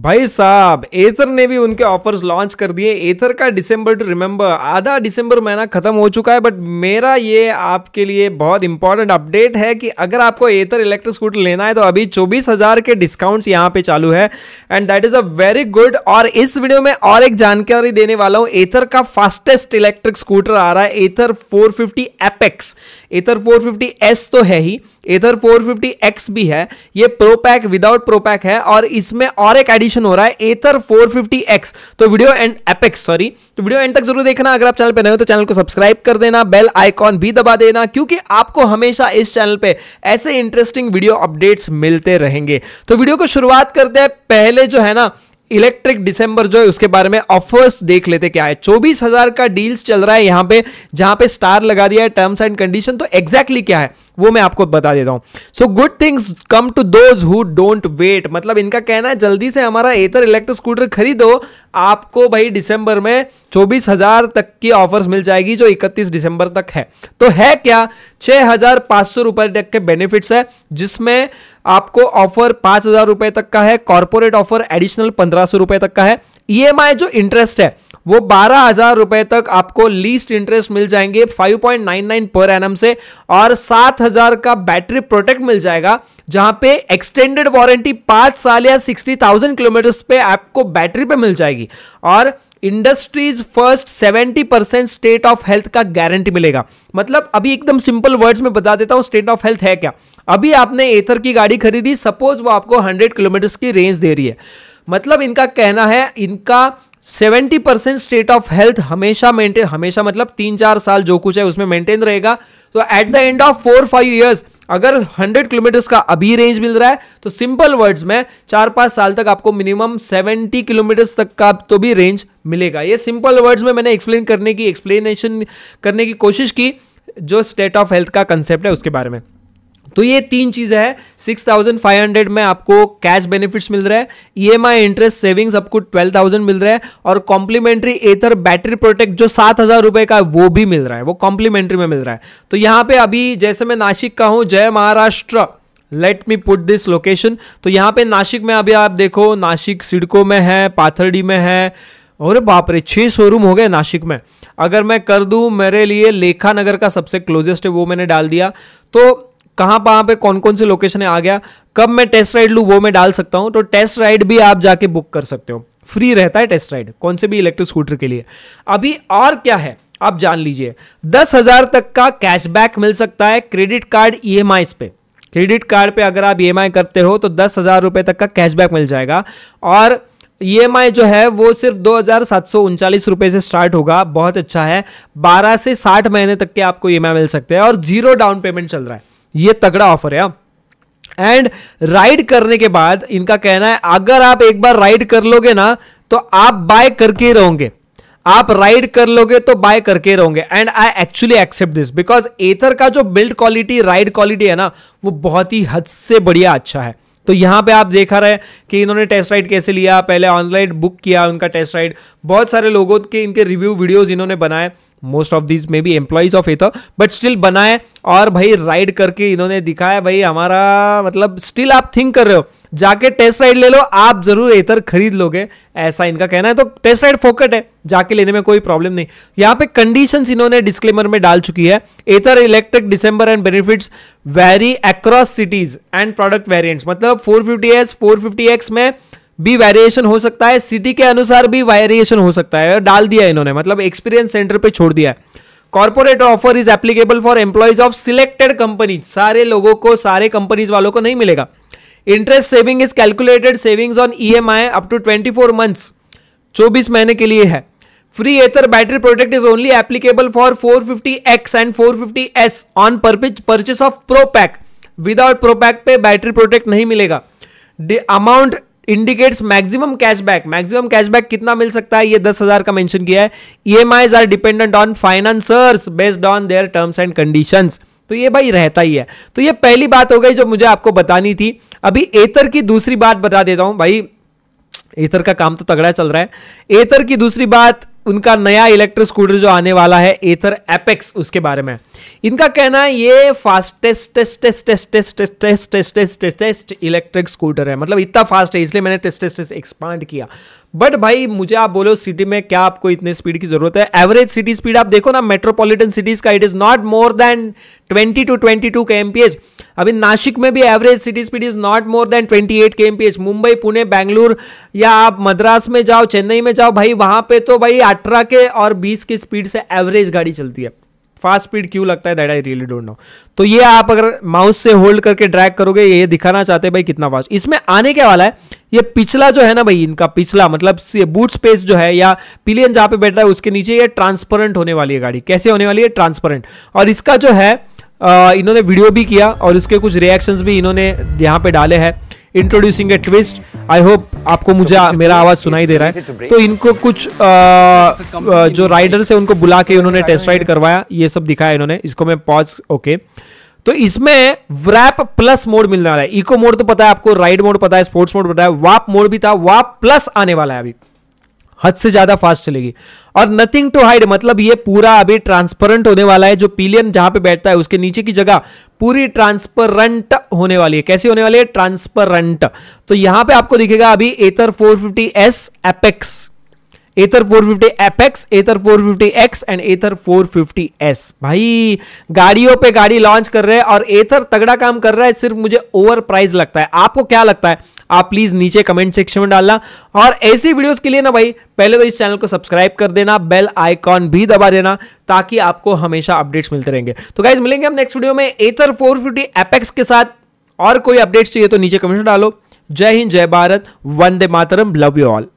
भाई साहब एथर ने भी उनके ऑफर्स लॉन्च कर दिए एथर का डिसम्बर टू रिमेंबर आधा डिसम्बर महीना खत्म हो चुका है बट मेरा ये आपके लिए बहुत इंपॉर्टेंट अपडेट है कि अगर आपको एथर इलेक्ट्रिक स्कूटर लेना है तो अभी चौबीस हजार के डिस्काउंट्स यहाँ पे चालू है and that is a very good और इस वीडियो में और एक जानकारी देने वाला हूँ एथर का फास्टेस्ट इलेक्ट्रिक स्कूटर आ रहा है Ather four fifty Apex Ather four fifty S तो है ही एथर फोर फिफ्टी एक्स भी है ये प्रोपैक विदाउट प्रोपैक है और इसमें और एक एडिशन हो रहा है एथर 450x तो वीडियो एंड एपेक्स सॉरी तो वीडियो एंड तक जरूर देखना अगर आप चैनल पर नए हो तो चैनल को सब्सक्राइब कर देना बेल आइकॉन भी दबा देना क्योंकि आपको हमेशा इस चैनल पर ऐसे इंटरेस्टिंग वीडियो अपडेट्स मिलते रहेंगे तो वीडियो को शुरुआत करते हैं पहले जो है ना इलेक्ट्रिक डिसंबर जो है उसके बारे में ऑफर्स देख लेते क्या है चौबीस हजार का डील्स चल रहा है यहां पे जहां पे स्टार लगा दिया है टर्म्स एंड कंडीशन तो एग्जैक्टली exactly क्या है वो मैं आपको बता देता हूँ so good things come to those who don't wait मतलब इनका कहना है जल्दी से हमारा एथर इलेक्ट्रिक स्कूटर खरीदो आपको भाई दिसंबर में चौबीस हजार तक की ऑफर्स मिल जाएगी जो 31 दिसंबर तक है तो है क्या छः हजार पाँच सौ रुपये तक के बेनिफिट्स है जिसमें आपको ऑफर पाँच हजार रुपये तक का है कॉरपोरेट ऑफर एडिशनल पंद्रह सौ रुपये तक का है ई e जो इंटरेस्ट है वो बारह हजार रुपए तक आपको लीस्ट इंटरेस्ट मिल जाएंगे 5.99 पर एनम से और सात हजार का बैटरी प्रोटेक्ट मिल जाएगा जहां पे एक्सटेंडेड वारंटी पांच साल या सिक्सटी थाउजेंड किलोमीटर पे आपको बैटरी पे मिल जाएगी और industries first 70 percent state of health का गारंटी मिलेगा मतलब अभी एकदम सिंपल वर्ड्स में बता देता हूं स्टेट ऑफ हेल्थ है क्या अभी आपने एथर की गाड़ी खरीदी सपोज वो आपको 100 किलोमीटर्स की रेंज दे रही है मतलब इनका कहना है इनका seventy percent state of health हमेशा मेंटेन हमेशा मतलब तीन चार साल जो कुछ है उसमें मेंटेन रहेगा तो at the end of four five years अगर 100 किलोमीटर्स का अभी रेंज मिल रहा है तो सिंपल वर्ड्स में चार पांच साल तक आपको मिनिमम 70 किलोमीटर्स तक का तो भी रेंज मिलेगा ये सिंपल वर्ड्स में मैंने एक्सप्लेन करने की एक्सप्लेनेशन करने की कोशिश की जो स्टेट ऑफ हेल्थ का कंसेप्ट है उसके बारे में तो ये तीन चीज़ें हैं सिक्स थाउजेंड फाइव हंड्रेड में आपको कैश बेनिफिट्स मिल रहा है ईएमआई इंटरेस्ट सेविंग्स आपको ट्वेल्व थाउजेंड मिल रहा है और कॉम्प्लीमेंट्री एथर बैटरी प्रोटेक्ट जो सात हज़ार रुपए का वो भी मिल रहा है वो कॉम्प्लीमेंट्री में मिल रहा है तो यहां पे अभी जैसे मैं नासिक का हूं जय Maharashtra let me put this location तो यहां पे नासिक में अभी आप देखो नासिक सिडको में है पाथरडी में है और बाप रे शोरूम हो गए नासिक में अगर मैं कर दू मेरे लिए लेखा नगर का सबसे क्लोजेस्ट है वो मैंने डाल दिया तो कहाँ कहाँ पे कौन कौन सी लोकेशन आ गया कब मैं टेस्ट राइड लूँ वो मैं डाल सकता हूँ तो टेस्ट राइड भी आप जाके बुक कर सकते हो फ्री रहता है टेस्ट राइड कौन से भी इलेक्ट्रिक स्कूटर के लिए अभी और क्या है आप जान लीजिए दस हजार तक का कैशबैक मिल सकता है क्रेडिट कार्ड ई पे क्रेडिट कार्ड पे अगर आप ई e करते हो तो दस हजार रुपये तक का कैशबैक मिल जाएगा और ई e जो है वो सिर्फ दो हजार सात सौ उनचालीस रुपए से स्टार्ट होगा बहुत अच्छा है बारह से साठ महीने तक के आपको ई e मिल सकते हैं और जीरो डाउन पेमेंट चल रहा है ये तगड़ा ऑफर है एंड हाँ। राइड करने के बाद इनका कहना है अगर आप एक बार राइड कर लोगे ना तो आप बाय करके ही रहोगे आप राइड कर लोगे तो बाय करके रहोगे and I actually accept this because Ather का जो बिल्ड क्वालिटी राइड क्वालिटी है ना वो बहुत ही हद से बढ़िया अच्छा है तो यहां पे आप देखा रहे कि इन्होंने टेस्ट राइड कैसे लिया पहले ऑनलाइन बुक किया उनका टेस्ट राइड बहुत सारे लोगों के इनके रिव्यू वीडियोज इन्होंने बनाए most of these may be employees of Ather but still बनाए और भाई राइड करके इन्होंने दिखाया भाई हमारा मतलब स्टिल आप थिंक कर रहे हो जाके टेस्ट राइड ले लो आप जरूर एथर खरीद लोगे ऐसा इनका कहना है तो टेस्ट राइड फोकट है जाके लेने में कोई प्रॉब्लम नहीं यहाँ पे कंडीशंस इन्होंने डिस्क्लेमर में डाल चुकी है Ather electric December end benefits very across cities and product variants मतलब four four fifty S fifty X में भी वेरिएशन हो सकता है सिटी के अनुसार भी वेरिएशन हो सकता है डाल दिया इन्होंने मतलब एक्सपीरियंस सेंटर पर छोड़ दिया है corporate offer is applicable for employees of selected companies सारे लोगों को सारे कंपनीज वालों को नहीं मिलेगा interest saving is calculated savings on E M I up to twenty four months चौबीस महीने के लिए है free Ather battery product is only applicable for four fifty X and four fifty S on परपिच purchase of pro pack without pro pack पे battery product नहीं मिलेगा amount indicates maximum cashback maximum cashback कितना मिल सकता है ये दस हजार का मेंशन किया है EMIs are dependent on financers based on their terms and conditions तो ये भाई रहता ही है तो ये पहली बात हो गई जो मुझे आपको बतानी थी अभी एतर की दूसरी बात बता देता हूं भाई एतर का काम तो तगड़ा चल रहा है एतर की दूसरी बात उनका नया इलेक्ट्रिक स्कूटर जो आने वाला है एथर एपेक्स उसके बारे में इनका कहना है ये fastest test test test test test test electric scooter है मतलब इतना फास्ट है इसलिए मैंने टेस्ट टेस्ट एक्सपांड किया बट भाई मुझे आप बोलो सिटी में क्या आपको इतने स्पीड की जरूरत है एवरेज सिटी स्पीड आप देखो ना मेट्रोपॉलिटन सिटीज का it is not more than 20 to 22 K MPH अभी नासिक में भी average city speed is not more than 28 K MPH Mumbai Pune Bangalore या आप मद्रास में जाओ चेन्नई में जाओ भाई वहां पे तो भाई अठारह के और बीस की स्पीड से एवरेज गाड़ी चलती है फास्ट स्पीड क्यों लगता है that I really don't know तो ये आप अगर माउस से होल्ड करके ड्रैग करोगे ये दिखाना चाहते हैं भाई कितना फास्ट इसमें आने क्या वाला है ये पिछला जो है ना भाई इनका पिछला मतलब बूट स्पेस जो है या पिलियन जहां पे बैठ रहा है उसके नीचे ये ट्रांसपेरेंट होने वाली है गाड़ी कैसे होने वाली है ट्रांसपेरेंट और इसका जो है इन्होंने वीडियो भी किया और उसके कुछ रिएक्शन भी इन्होंने यहाँ पे डाले हैं introducing a twist I hope आपको मुझे तो मेरा आवाज सुनाई दे रहा है तो, तो इनको कुछ आ, तो जो राइडर्स है उनको बुला के उन्होंने टेस्ट राइड करवाया ये सब दिखाया इन्होंने इसको मैं पॉज ओके okay. तो इसमें व्रैप प्लस मोड मिलने वाला है इको मोड तो पता है आपको राइड मोड पता है स्पोर्ट्स मोड पता है वाप मोड भी था वाप प्लस आने वाला है अभी हद से ज्यादा फास्ट चलेगी और नथिंग टू हाइड मतलब ये पूरा अभी ट्रांसपेरेंट होने वाला है जो पिलियन जहां पे बैठता है उसके नीचे की जगह पूरी ट्रांसपेरेंट होने वाली है कैसी होने वाली है ट्रांसपेरेंट तो यहां पे आपको दिखेगा अभी Ather 450s Apex Ather four fifty Apex Ather four fifty X and Ather four fifty S भाई गाड़ियों पे गाड़ी लॉन्च कर रहे हैं और एथर तगड़ा काम कर रहा है सिर्फ मुझे ओवर प्राइस लगता है आपको क्या लगता है आप प्लीज नीचे कमेंट सेक्शन में डालना और ऐसी वीडियोस के लिए ना भाई पहले तो इस चैनल को सब्सक्राइब कर देना बेल आइकॉन भी दबा देना ताकि आपको हमेशा अपडेट्स मिलते रहेंगे तो गाइज मिलेंगे हम नेक्स्ट वीडियो में एथर फोर फिफ्टी एपेक्स के साथ और कोई अपडेट्स चाहिए तो नीचे कमेंट डालो जय हिंद जय भारत वंदे मातरम लव यू ऑल